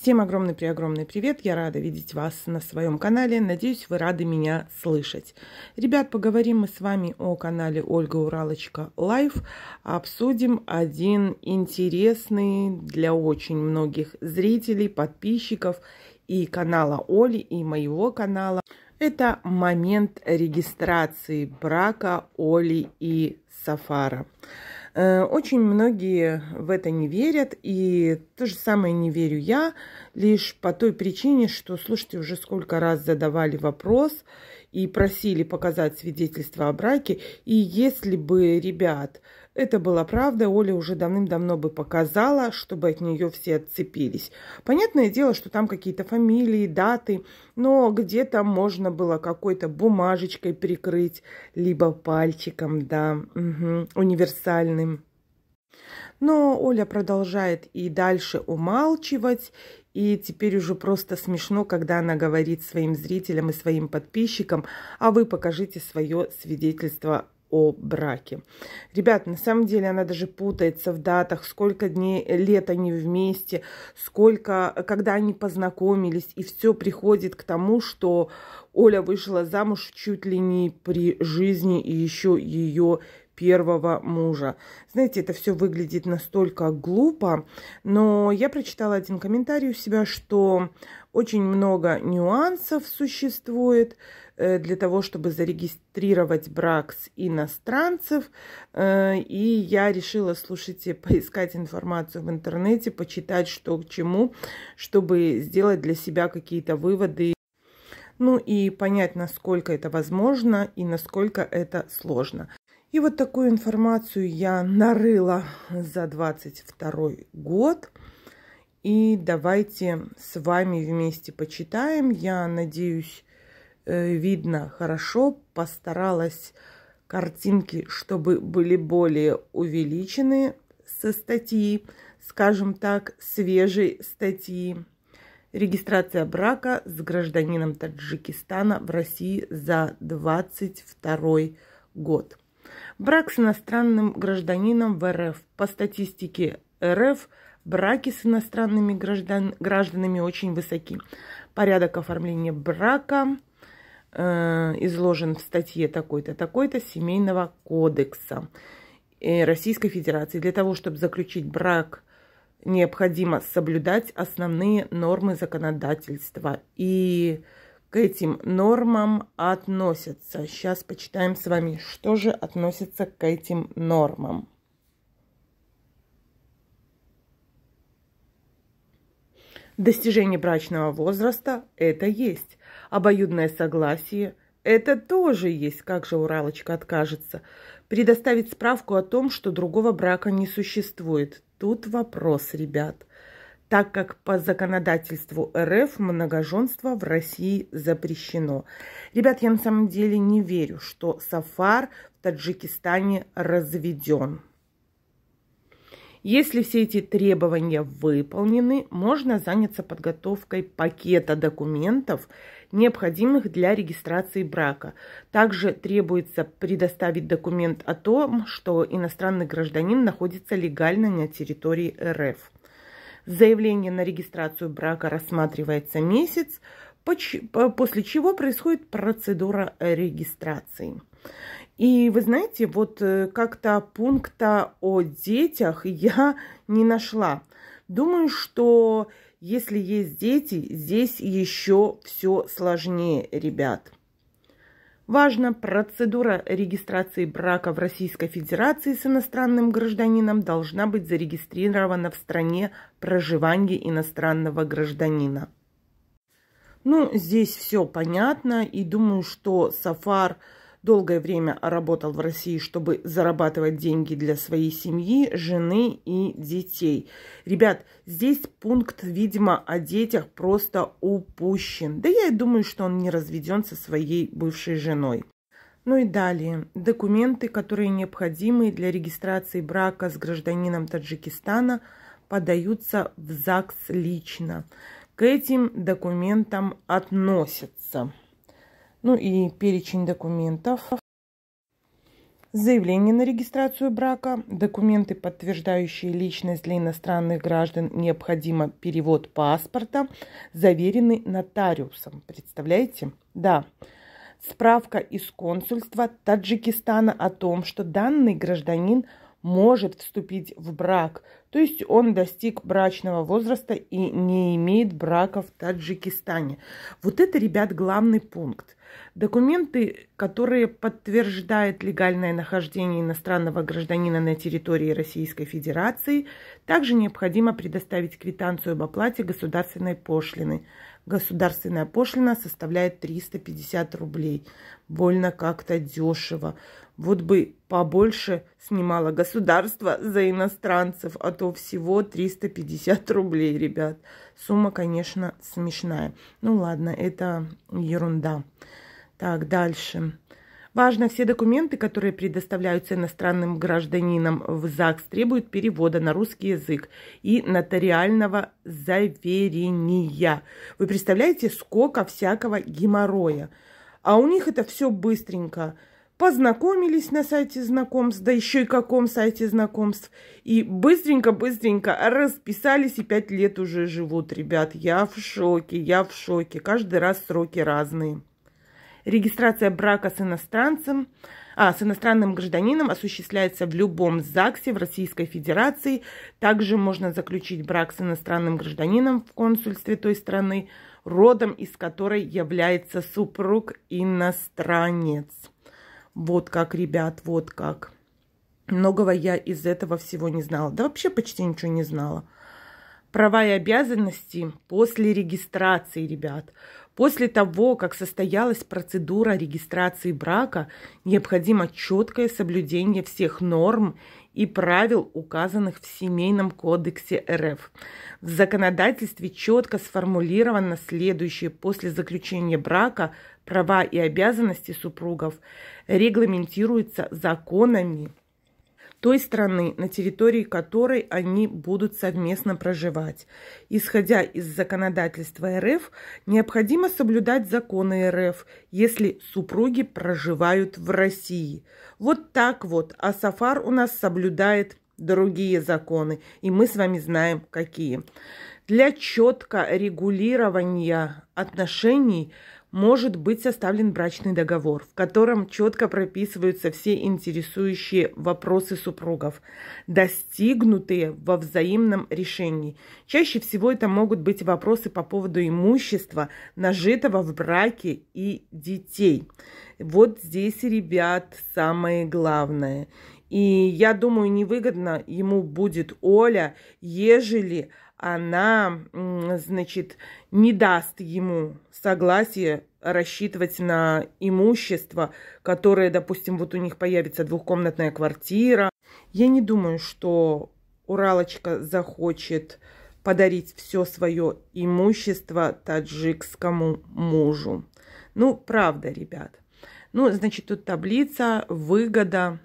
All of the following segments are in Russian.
Всем огромный-преогромный привет! Я рада видеть вас на своем канале. Надеюсь, вы рады меня слышать. Ребят, поговорим мы с вами о канале Ольга Уралочка Лайф. Обсудим один интересный для очень многих зрителей, подписчиков и канала Оли, и моего канала. Это момент регистрации брака Оли и Сафара. Э, очень многие в это не верят, и то же самое не верю я, лишь по той причине, что, слушайте, уже сколько раз задавали вопрос и просили показать свидетельство о браке, и если бы, ребят, это была правда, Оля уже давным-давно бы показала, чтобы от нее все отцепились. Понятное дело, что там какие-то фамилии, даты, но где-то можно было какой-то бумажечкой прикрыть, либо пальчиком, да, угу, универсальным. Но Оля продолжает и дальше умалчивать, и теперь уже просто смешно, когда она говорит своим зрителям и своим подписчикам, а вы покажите свое свидетельство о браке. Ребят, на самом деле она даже путается в датах, сколько дней, лет они вместе, сколько, когда они познакомились, и все приходит к тому, что Оля вышла замуж чуть ли не при жизни и еще ее первого мужа. Знаете, это все выглядит настолько глупо, но я прочитала один комментарий у себя, что очень много нюансов существует, Э, для того, чтобы зарегистрировать брак с иностранцев. Э, и я решила, слушайте, поискать информацию в интернете, почитать, что к чему, чтобы сделать для себя какие-то выводы. Ну и понять, насколько это возможно и насколько это сложно. И вот такую информацию я нарыла за 22 год. И давайте с вами вместе почитаем. Я надеюсь, Э, видно хорошо. Постаралась картинки, чтобы были более увеличены со статьи, скажем так, свежей статьи. Регистрация брака с гражданином Таджикистана в России за 22 год. Брак с иностранным гражданином в РФ. По статистике РФ браки с иностранными граждан, гражданами очень высоки. Порядок оформления брака Э, изложен в статье такой-то, такой-то Семейного кодекса э, Российской Федерации. Для того, чтобы заключить брак, необходимо соблюдать основные нормы законодательства. И к этим нормам относятся. Сейчас почитаем с вами, что же относится к этим нормам. Достижение брачного возраста – это есть. Обоюдное согласие – это тоже есть. Как же Уралочка откажется? Предоставить справку о том, что другого брака не существует. Тут вопрос, ребят. Так как по законодательству РФ многоженство в России запрещено. Ребят, я на самом деле не верю, что Сафар в Таджикистане разведен. Если все эти требования выполнены, можно заняться подготовкой пакета документов, необходимых для регистрации брака. Также требуется предоставить документ о том, что иностранный гражданин находится легально на территории РФ. Заявление на регистрацию брака рассматривается месяц, после чего происходит процедура регистрации. И вы знаете, вот э, как-то пункта о детях я не нашла. Думаю, что если есть дети, здесь еще все сложнее, ребят. Важно, процедура регистрации брака в Российской Федерации с иностранным гражданином должна быть зарегистрирована в стране проживания иностранного гражданина. Ну, здесь все понятно, и думаю, что Сафар – долгое время работал в России, чтобы зарабатывать деньги для своей семьи, жены и детей. Ребят, здесь пункт, видимо, о детях просто упущен. Да я и думаю, что он не разведен со своей бывшей женой. Ну и далее. Документы, которые необходимы для регистрации брака с гражданином Таджикистана, подаются в ЗАГС лично. К этим документам относятся ну и перечень документов. Заявление на регистрацию брака, документы, подтверждающие личность для иностранных граждан, необходимо перевод паспорта, заверенный нотариусом. Представляете? Да. Справка из консульства Таджикистана о том, что данный гражданин – может вступить в брак, то есть он достиг брачного возраста и не имеет брака в Таджикистане. Вот это, ребят, главный пункт. Документы, которые подтверждают легальное нахождение иностранного гражданина на территории Российской Федерации, также необходимо предоставить квитанцию об оплате государственной пошлины. Государственная пошлина составляет 350 рублей. Больно как-то дешево. Вот бы побольше снимало государство за иностранцев, а то всего 350 рублей, ребят. Сумма, конечно, смешная. Ну ладно, это ерунда. Так, дальше. Важно, все документы, которые предоставляются иностранным гражданинам в ЗАГС, требуют перевода на русский язык и нотариального заверения. Вы представляете, сколько всякого геморроя. А у них это все быстренько – познакомились на сайте знакомств, да еще и каком сайте знакомств, и быстренько-быстренько расписались, и пять лет уже живут, ребят. Я в шоке, я в шоке. Каждый раз сроки разные. Регистрация брака с иностранцем, а, с иностранным гражданином осуществляется в любом ЗАГСе в Российской Федерации. Также можно заключить брак с иностранным гражданином в консульстве той страны, родом из которой является супруг иностранец. Вот как, ребят, вот как. Многого я из этого всего не знала. Да вообще почти ничего не знала. Права и обязанности после регистрации, ребят. После того, как состоялась процедура регистрации брака, необходимо четкое соблюдение всех норм и правил, указанных в Семейном кодексе РФ. В законодательстве четко сформулировано следующее после заключения брака права и обязанности супругов регламентируются законами той страны, на территории которой они будут совместно проживать. Исходя из законодательства РФ, необходимо соблюдать законы РФ, если супруги проживают в России. Вот так вот, а Сафар у нас соблюдает другие законы, и мы с вами знаем, какие. Для четкого регулирования отношений – может быть составлен брачный договор, в котором четко прописываются все интересующие вопросы супругов, достигнутые во взаимном решении. Чаще всего это могут быть вопросы по поводу имущества, нажитого в браке и детей. Вот здесь, ребят, самое главное. И я думаю, невыгодно ему будет Оля, ежели она, значит, не даст ему согласие рассчитывать на имущество, которое, допустим, вот у них появится двухкомнатная квартира. Я не думаю, что Уралочка захочет подарить все свое имущество таджикскому мужу. Ну, правда, ребят. Ну, значит, тут таблица, выгода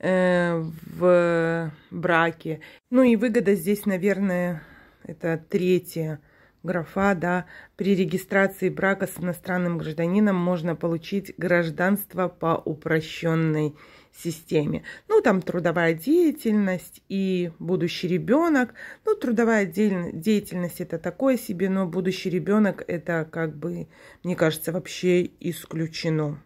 э, в браке. Ну и выгода здесь, наверное, это третья графа, да, при регистрации брака с иностранным гражданином можно получить гражданство по упрощенной системе. Ну, там трудовая деятельность и будущий ребенок. Ну, трудовая деятельность это такое себе, но будущий ребенок это как бы, мне кажется, вообще исключено.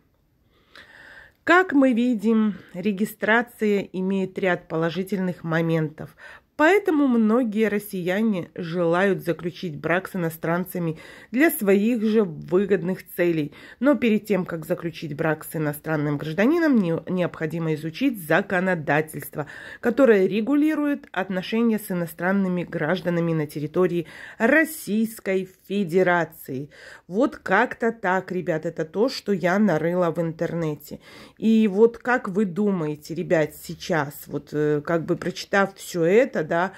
Как мы видим, регистрация имеет ряд положительных моментов. Поэтому многие россияне желают заключить брак с иностранцами для своих же выгодных целей. Но перед тем, как заключить брак с иностранным гражданином, необходимо изучить законодательство, которое регулирует отношения с иностранными гражданами на территории Российской Федерации. Вот как-то так, ребят, это то, что я нарыла в интернете. И вот как вы думаете, ребят, сейчас, вот э, как бы прочитав все это, да,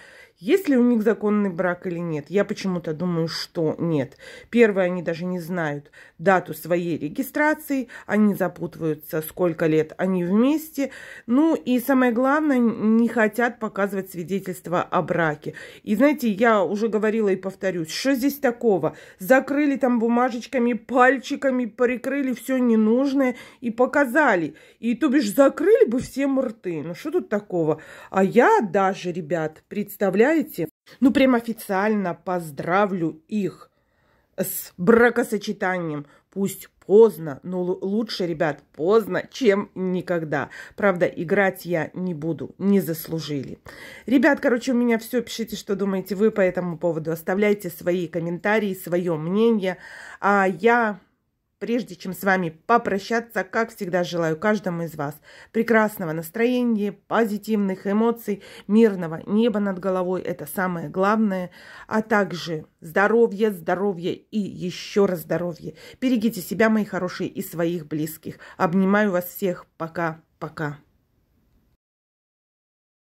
есть ли у них законный брак или нет? Я почему-то думаю, что нет. Первое, они даже не знают дату своей регистрации, они запутываются, сколько лет они вместе. Ну и самое главное, не хотят показывать свидетельство о браке. И знаете, я уже говорила и повторюсь, что здесь такого? Закрыли там бумажечками, пальчиками, прикрыли все ненужное и показали. И то бишь закрыли бы все рты. Ну что тут такого? А я даже, ребят, представляю, знаете, ну прям официально поздравлю их с бракосочетанием. Пусть поздно, но лучше, ребят, поздно, чем никогда. Правда, играть я не буду, не заслужили. Ребят, короче, у меня все. Пишите, что думаете вы по этому поводу. Оставляйте свои комментарии, свое мнение. А я Прежде чем с вами попрощаться, как всегда желаю каждому из вас прекрасного настроения, позитивных эмоций, мирного неба над головой, это самое главное, а также здоровья, здоровья и еще раз здоровья. Берегите себя, мои хорошие, и своих близких. Обнимаю вас всех. Пока-пока.